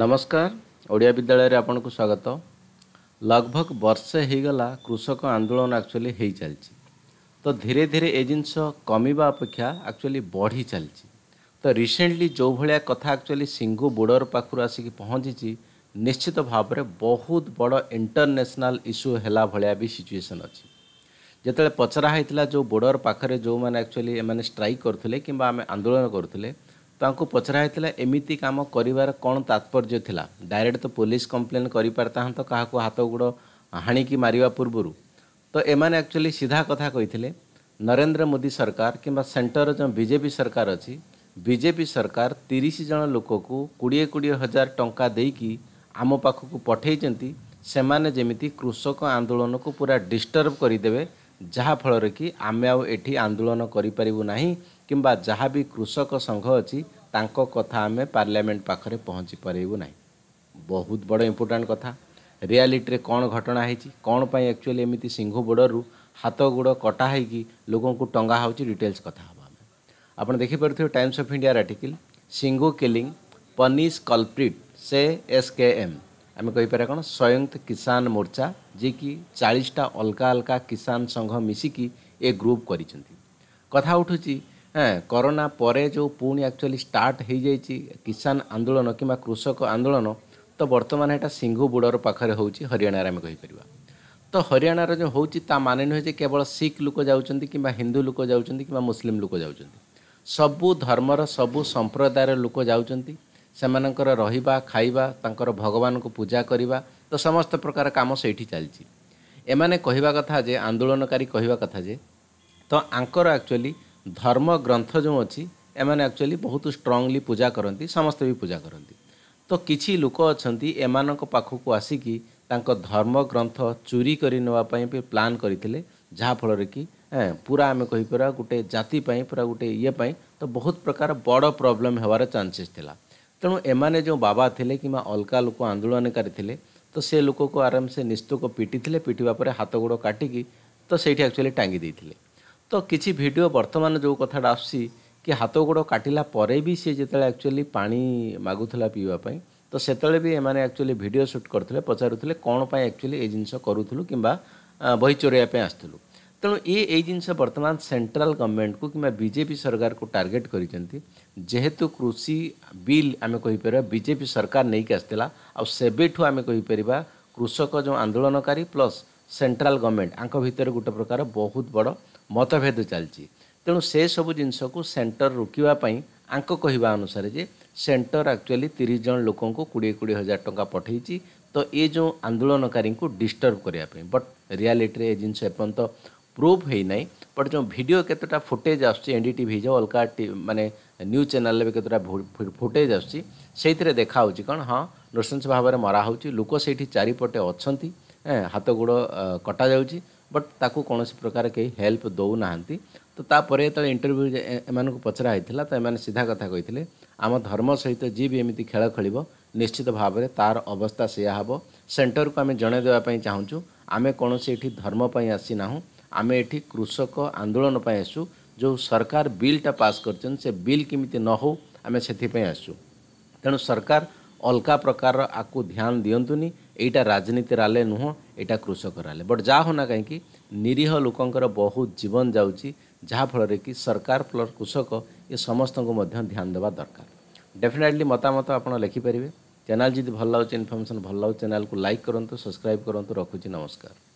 ନମସ୍କାର ଓଡ଼ିଆ ବିଦ୍ୟାଳୟରେ ଆପଣଙ୍କୁ ସ୍ୱାଗତ ଲଗଭଗ ବର୍ଷେ ହୋଇଗଲା କୃଷକ ଆନ୍ଦୋଳନ ଆକ୍ଚୁଆଲି ହୋଇଚାଲିଛି ତ ଧୀରେ ଧୀରେ ଏ ଜିନିଷ କମିବା ଅପେକ୍ଷା ଆକ୍ଚୁଆଲି ବଢ଼ି ଚାଲିଛି ତ ରିସେଣ୍ଟଲି ଯେଉଁଭଳିଆ କଥା ଆକ୍ଚୁଆଲି ସିଙ୍ଗୁ ବୋର୍ଡର ପାଖରୁ ଆସିକି ପହଞ୍ଚିଛି ନିଶ୍ଚିତ ଭାବରେ ବହୁତ ବଡ଼ ଇଣ୍ଟରନ୍ୟାସନାଲ୍ ଇସ୍ୟୁ ହେଲା ଭଳିଆ ବି ସିଚୁଏସନ୍ ଅଛି ଯେତେବେଳେ ପଚରା ହୋଇଥିଲା ଯେଉଁ ବୋର୍ଡର ପାଖରେ ଯେଉଁମାନେ ଆକ୍ଚୁଆଲି ଏମାନେ ଷ୍ଟ୍ରାଇକ୍ କରୁଥିଲେ କିମ୍ବା ଆମେ ଆନ୍ଦୋଳନ କରୁଥିଲେ ତାଙ୍କୁ ପଚରା ହେଇଥିଲା ଏମିତି କାମ କରିବାର କ'ଣ ତାତ୍ପର୍ଯ୍ୟ ଥିଲା ଡାଇରେକ୍ଟ ତ ପୋଲିସ କମ୍ପ୍ଲେନ୍ କରିପାରିଥାନ୍ତ କାହାକୁ ହାତ ଗୋଡ଼ ହାଣିକି ମାରିବା ପୂର୍ବରୁ ତ ଏମାନେ ଆକ୍ଚୁଆଲି ସିଧା କଥା କହିଥିଲେ ନରେନ୍ଦ୍ର ମୋଦି ସରକାର କିମ୍ବା ସେଣ୍ଟର ଯେଉଁ ବିଜେପି ସରକାର ଅଛି ବିଜେପି ସରକାର ତିରିଶ ଜଣ ଲୋକକୁ କୋଡ଼ିଏ କୋଡ଼ିଏ ହଜାର ଟଙ୍କା ଦେଇକି ଆମ ପାଖକୁ ପଠାଇଛନ୍ତି ସେମାନେ ଯେମିତି କୃଷକ ଆନ୍ଦୋଳନକୁ ପୁରା ଡିଷ୍ଟର୍ବ କରିଦେବେ ଯାହାଫଳରେ କି ଆମେ ଆଉ ଏଠି ଆନ୍ଦୋଳନ କରିପାରିବୁ ନାହିଁ କିମ୍ବା ଯାହା ବି କୃଷକ ସଂଘ ଅଛି ତାଙ୍କ କଥା ଆମେ ପାର୍ଲାମେଣ୍ଟ ପାଖରେ ପହଞ୍ଚି ପାରିବୁ ନାହିଁ ବହୁତ ବଡ଼ ଇମ୍ପୋର୍ଟାଣ୍ଟ କଥା ରିଆଲିଟିରେ କ'ଣ ଘଟଣା ହେଇଛି କ'ଣ ପାଇଁ ଆକ୍ଚୁଆଲି ଏମିତି ସିଂହ ବୋର୍ଡ଼ରୁ ହାତ ଗୋଡ଼ କଟା ହେଇକି ଲୋକଙ୍କୁ ଟଙ୍ଗା ହେଉଛି ଡିଟେଲ୍ସ କଥା ହେବା ଆମେ ଆପଣ ଦେଖିପାରୁଥିବେ ଟାଇମ୍ସ ଅଫ୍ ଇଣ୍ଡିଆର article Singhu killing punish culprit ସେ ଏସ୍ କେ ଏମ୍ ଆମେ କହିପାରିବା କ'ଣ ସଂୟୁକ୍ତ କିଷାନ ମୋର୍ଚ୍ଚା ଯିଏକି ଚାଳିଶଟା ଅଲଗା ଅଲଗା କିଷାନ ସଂଘ ମିଶିକି ଏ ଗ୍ରୁପ୍ କରିଛନ୍ତି କଥା ଉଠୁଛି ହଁ କରୋନା ପରେ ଯେଉଁ ପୁଣି ଆକ୍ଚୁଆଲି ଷ୍ଟାର୍ଟ ହୋଇଯାଇଛି କିଷାନ ଆନ୍ଦୋଳନ କିମ୍ବା କୃଷକ ଆନ୍ଦୋଳନ ତ ବର୍ତ୍ତମାନ ଏଇଟା ସିଂହୁ ବୁଡ଼ର ପାଖରେ ହେଉଛି ହରିୟାଣାରେ ଆମେ କହିପାରିବା ତ ହରିୟାଣାର ଯେଉଁ ହେଉଛି ତା ମାନେ ନୁହେଁ ଯେ କେବଳ ଶିଖ ଲୋକ ଯାଉଛନ୍ତି କିମ୍ବା ହିନ୍ଦୁ ଲୋକ ଯାଉଛନ୍ତି କିମ୍ବା ମୁସଲିମ୍ ଲୋକ ଯାଉଛନ୍ତି ସବୁ ଧର୍ମର ସବୁ ସମ୍ପ୍ରଦାୟର ଲୋକ ଯାଉଛନ୍ତି ସେମାନଙ୍କର ରହିବା ଖାଇବା ତାଙ୍କର ଭଗବାନଙ୍କୁ ପୂଜା କରିବା ତ ସମସ୍ତ ପ୍ରକାର କାମ ସେଇଠି ଚାଲିଛି ଏମାନେ କହିବା କଥା ଯେ ଆନ୍ଦୋଳନକାରୀ କହିବା କଥା ଯେ ତ ଆଙ୍କର ଆକ୍ଚୁଆଲି धर्म ग्रंथ जो अच्छी एम एक्चुअली बहुत स्ट्रंगली पूजा करती समस्ते भी पूजा करती तो किसी लोक अच्छा एम को आसिक धर्म ग्रंथ चोरी कर प्लां करते जहाँफल कि पूरा आम कही कहीपर गोटे जाति पूरा गोटे ये तो बहुत प्रकार बड़ प्रोब्लेम होवार चांसेस तेणु एम जो बाबा थे कि अलका लोक आंदोलनकारी थे तो से लोक को आराम से निस्तुक पिटी थे पिटापर हाथ गोड़ काटिकी तो सही एक्चुअली टांगी दे ତ କିଛି ଭିଡ଼ିଓ ବର୍ତ୍ତମାନ ଯେଉଁ କଥାଟା ଆସୁଛି କି ହାତ ଗୋଡ଼ କାଟିଲା ପରେ ବି ସିଏ ଯେତେବେଳେ ଆକ୍ଚୁଆଲି ପାଣି ମାଗୁଥିଲା ପିଇବା ପାଇଁ ତ ସେତେବେଳେ ବି ଏମାନେ ଆକ୍ଚୁଆଲି ଭିଡ଼ିଓ ସୁଟ୍ କରିଥିଲେ ପଚାରୁଥିଲେ କ'ଣ ପାଇଁ ଆକ୍ଚୁଆଲି ଏଇ ଜିନିଷ କରୁଥିଲୁ କିମ୍ବା ବହି ଚୋରେଇବା ପାଇଁ ଆସୁଥିଲୁ ତେଣୁ ଏ ଏଇ ଜିନିଷ ବର୍ତ୍ତମାନ ସେଣ୍ଟ୍ରାଲ୍ ଗଭର୍ଣ୍ଣମେଣ୍ଟକୁ କିମ୍ବା ବିଜେପି ସରକାରକୁ ଟାର୍ଗେଟ୍ କରିଛନ୍ତି ଯେହେତୁ କୃଷି ବିଲ୍ ଆମେ କହିପାରିବା ବିଜେପି ସରକାର ନେଇକି ଆସିଥିଲା ଆଉ ସେବେଠୁ ଆମେ କହିପାରିବା କୃଷକ ଯେଉଁ ଆନ୍ଦୋଳନକାରୀ ପ୍ଲସ୍ ସେଣ୍ଟ୍ରାଲ ଗଭର୍ଣ୍ଣମେଣ୍ଟ ଆଙ୍କ ଭିତରେ ଗୋଟେ ପ୍ରକାର ବହୁତ ବଡ଼ ମତଭେଦ ଚାଲିଛି ତେଣୁ ସେସବୁ ଜିନିଷକୁ ସେଣ୍ଟର ରୋକିବା ପାଇଁ ଆଙ୍କ କହିବା ଅନୁସାରେ ଯେ ସେଣ୍ଟର ଆକ୍ଚୁଆଲି ତିରିଶ ଜଣ ଲୋକଙ୍କୁ କୋଡ଼ିଏ କୋଡ଼ିଏ ହଜାର ଟଙ୍କା ପଠାଇଛି ତ ଏ ଯେଉଁ ଆନ୍ଦୋଳନକାରୀଙ୍କୁ ଡିଷ୍ଟର୍ବ କରିବା ପାଇଁ ବଟ୍ ରିଆଲିଟିରେ ଏ ଜିନିଷ ଏପର୍ଯ୍ୟନ୍ତ ପ୍ରୁଭ୍ ହୋଇନାହିଁ ବଟ୍ ଯେଉଁ ଭିଡ଼ିଓ କେତେଟା ଫୁଟେଜ୍ ଆସୁଛି ଏନ୍ ଡି ଟିଭି ଯେଉଁ ଅଲଗା ମାନେ ନ୍ୟୁଜ୍ ଚ୍ୟାନେଲ୍ରେ ବି କେତେଟା ଫୁଟେଜ୍ ଆସୁଛି ସେଇଥିରେ ଦେଖାହେଉଛି କ'ଣ ହଁ ନୃଶଂସ ଭାବରେ ମରା ହେଉଛି ଲୋକ ସେଇଠି ଚାରିପଟେ ଅଛନ୍ତି ହାତ ଗୋଡ଼ କଟାଯାଉଛି ବଟ୍ ତାକୁ କୌଣସି ପ୍ରକାର କେହି ହେଲ୍ପ ଦେଉନାହାନ୍ତି ତ ତାପରେ ଯେତେବେଳେ ଇଣ୍ଟରଭ୍ୟୁ ଏମାନଙ୍କୁ ପଚରା ହେଇଥିଲା ତ ଏମାନେ ସିଧା କଥା କହିଥିଲେ ଆମ ଧର୍ମ ସହିତ ଯିଏ ବି ଏମିତି ଖେଳ ଖେଳିବ ନିଶ୍ଚିତ ଭାବରେ ତା'ର ଅବସ୍ଥା ସେୟା ହେବ ସେଣ୍ଟରକୁ ଆମେ ଜଣାଇ ଦେବା ପାଇଁ ଚାହୁଁଛୁ ଆମେ କୌଣସି ଏଠି ଧର୍ମ ପାଇଁ ଆସିନାହୁଁ ଆମେ ଏଠି କୃଷକ ଆନ୍ଦୋଳନ ପାଇଁ ଆସୁ ଯେଉଁ ସରକାର ବିଲ୍ଟା ପାସ୍ କରିଛନ୍ତି ସେ ବିଲ୍ କେମିତି ନ ହେଉ ଆମେ ସେଥିପାଇଁ ଆସୁ ତେଣୁ ସରକାର ଅଲଗା ପ୍ରକାରର ଆକୁ ଧ୍ୟାନ ଦିଅନ୍ତୁନି এইটা রাজনীতির আলে নুহ এটা কৃষকর আলে বট যা হোনা কাইকি নিরীহ লোকঙ্কর বহু জীবন যাচ্ছি যাফলরে কি সরকার প্লস কৃষক এ সমস্ত ধ্যান দেওয়া দরকার ডেফিনেটলি মতামত আপনার লিখিপারে চ্যানেল যদি ভাল লাগুছে ইনফরমেশন ভাল লাগুছে চ্যানেলকে লাইক করতু সবসক্রাইব করতু রাখুছি নমস্কার